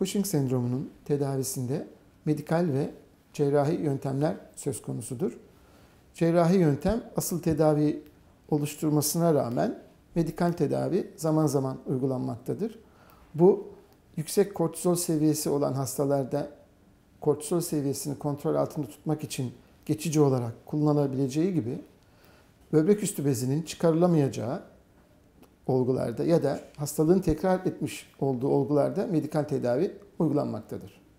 Cushing sendromunun tedavisinde medikal ve cerrahi yöntemler söz konusudur. Cerrahi yöntem asıl tedavi oluşturmasına rağmen medikal tedavi zaman zaman uygulanmaktadır. Bu yüksek kortizol seviyesi olan hastalarda kortizol seviyesini kontrol altında tutmak için geçici olarak kullanılabileceği gibi böbrek üstü bezinin çıkarılamayacağı olgularda ya da hastalığın tekrar etmiş olduğu olgularda medikal tedavi uygulanmaktadır.